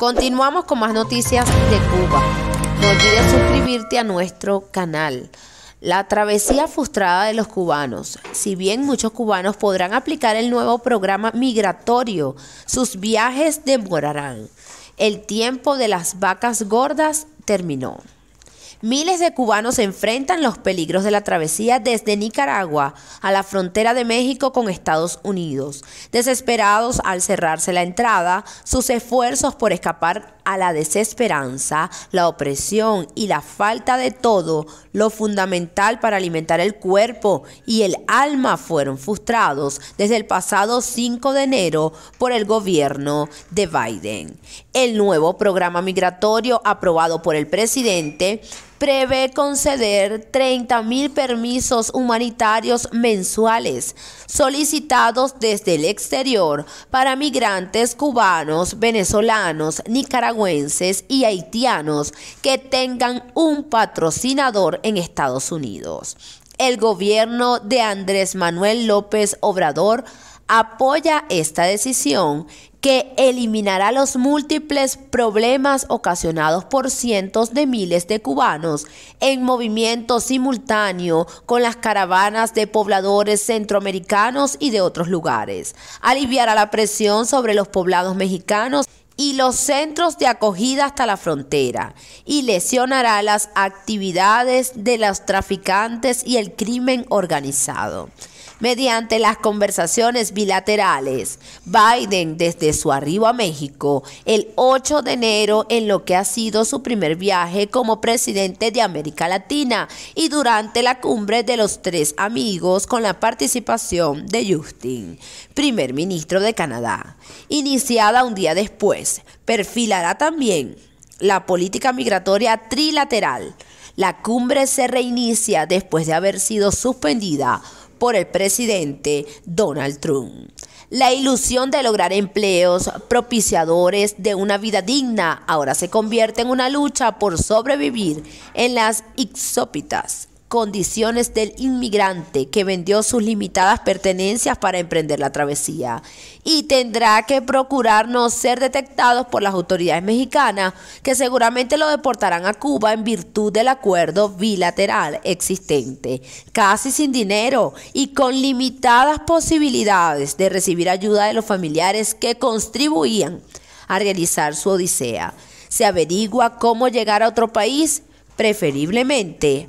Continuamos con más noticias de Cuba. No olvides suscribirte a nuestro canal. La travesía frustrada de los cubanos. Si bien muchos cubanos podrán aplicar el nuevo programa migratorio, sus viajes demorarán. El tiempo de las vacas gordas terminó. Miles de cubanos enfrentan los peligros de la travesía desde Nicaragua a la frontera de México con Estados Unidos. Desesperados al cerrarse la entrada, sus esfuerzos por escapar a la desesperanza, la opresión y la falta de todo lo fundamental para alimentar el cuerpo y el alma fueron frustrados desde el pasado 5 de enero por el gobierno de Biden. El nuevo programa migratorio aprobado por el presidente prevé conceder mil permisos humanitarios mensuales solicitados desde el exterior para migrantes cubanos, venezolanos, nicaragüenses y haitianos que tengan un patrocinador en Estados Unidos. El gobierno de Andrés Manuel López Obrador apoya esta decisión que eliminará los múltiples problemas ocasionados por cientos de miles de cubanos en movimiento simultáneo con las caravanas de pobladores centroamericanos y de otros lugares. Aliviará la presión sobre los poblados mexicanos y los centros de acogida hasta la frontera y lesionará las actividades de los traficantes y el crimen organizado mediante las conversaciones bilaterales. Biden, desde su arribo a México el 8 de enero, en lo que ha sido su primer viaje como presidente de América Latina y durante la cumbre de los tres amigos con la participación de Justin, primer ministro de Canadá, iniciada un día después, perfilará también la política migratoria trilateral. La cumbre se reinicia después de haber sido suspendida por el presidente Donald Trump. La ilusión de lograr empleos propiciadores de una vida digna ahora se convierte en una lucha por sobrevivir en las ixópitas condiciones del inmigrante que vendió sus limitadas pertenencias para emprender la travesía y tendrá que procurar no ser detectados por las autoridades mexicanas que seguramente lo deportarán a Cuba en virtud del acuerdo bilateral existente, casi sin dinero y con limitadas posibilidades de recibir ayuda de los familiares que contribuían a realizar su odisea. Se averigua cómo llegar a otro país, preferiblemente